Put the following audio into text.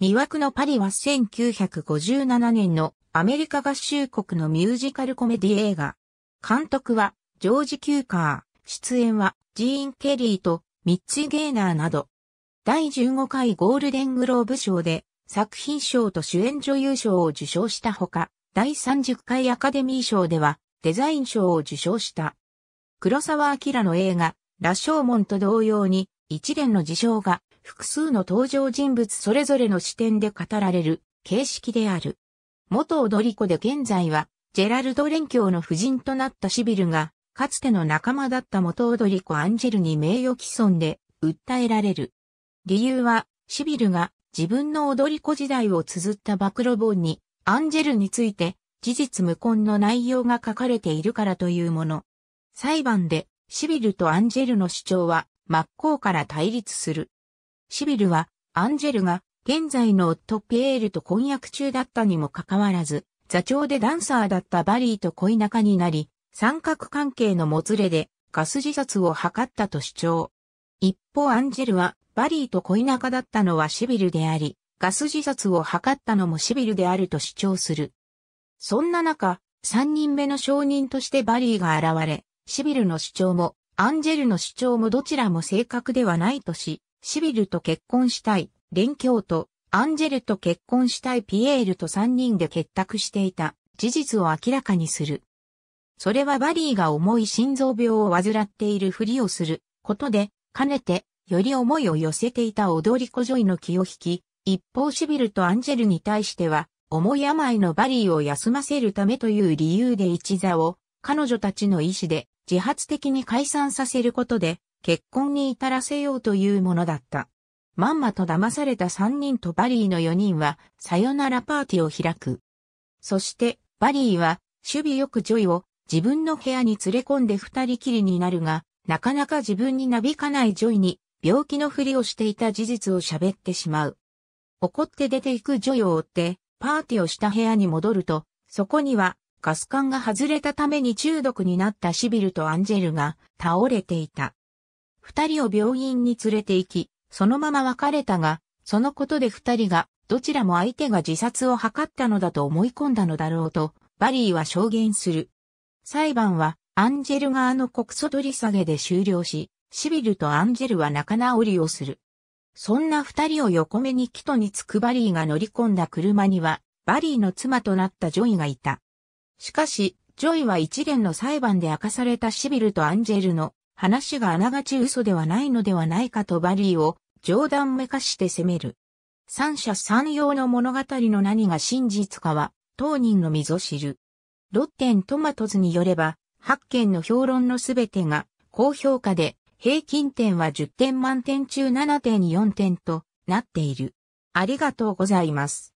魅惑のパリは1957年のアメリカ合衆国のミュージカルコメディ映画。監督はジョージ・キューカー、出演はジーン・ケリーとミッチ・ゲーナーなど。第15回ゴールデングローブ賞で作品賞と主演女優賞を受賞したほか、第30回アカデミー賞ではデザイン賞を受賞した。黒沢明の映画、羅生門と同様に一連の事象が複数の登場人物それぞれの視点で語られる形式である。元踊り子で現在は、ジェラルド連教の夫人となったシビルが、かつての仲間だった元踊り子アンジェルに名誉毀損で訴えられる。理由は、シビルが自分の踊り子時代を綴った暴露本に、アンジェルについて事実無根の内容が書かれているからというもの。裁判で、シビルとアンジェルの主張は真っ向から対立する。シビルは、アンジェルが、現在の夫ピエールと婚約中だったにもかかわらず、座長でダンサーだったバリーと恋仲になり、三角関係のもつれでガス自殺を図ったと主張。一方アンジェルはバリーと恋仲だったのはシビルであり、ガス自殺を図ったのもシビルであると主張する。そんな中、三人目の証人としてバリーが現れ、シビルの主張もアンジェルの主張もどちらも正確ではないとし、シビルと結婚したい、連ンと、アンジェルと結婚したいピエールと3人で結託していた事実を明らかにする。それはバリーが重い心臓病を患っているふりをすることで、かねて、より思いを寄せていた踊り子ジョイの気を引き、一方シビルとアンジェルに対しては、重い病のバリーを休ませるためという理由で一座を、彼女たちの意志で自発的に解散させることで、結婚に至らせようというものだった。まんまと騙された三人とバリーの四人は、さよならパーティーを開く。そして、バリーは、守備よくジョイを自分の部屋に連れ込んで二人きりになるが、なかなか自分になびかないジョイに、病気のふりをしていた事実を喋ってしまう。怒って出ていくジョイを追って、パーティーをした部屋に戻ると、そこには、ガス管が外れたために中毒になったシビルとアンジェルが倒れていた。二人を病院に連れて行き、そのまま別れたが、そのことで二人が、どちらも相手が自殺を図ったのだと思い込んだのだろうと、バリーは証言する。裁判は、アンジェル側の告訴取り下げで終了し、シビルとアンジェルは仲直りをする。そんな二人を横目にキトにつくバリーが乗り込んだ車には、バリーの妻となったジョイがいた。しかし、ジョイは一連の裁判で明かされたシビルとアンジェルの話があながち嘘ではないのではないかとバリーを冗談めかして責める。三者三様の物語の何が真実かは、当人の溝知る。ロッテントマトズによれば、8件の評論のすべてが高評価で、平均点は10点満点中7.4点となっている。ありがとうございます。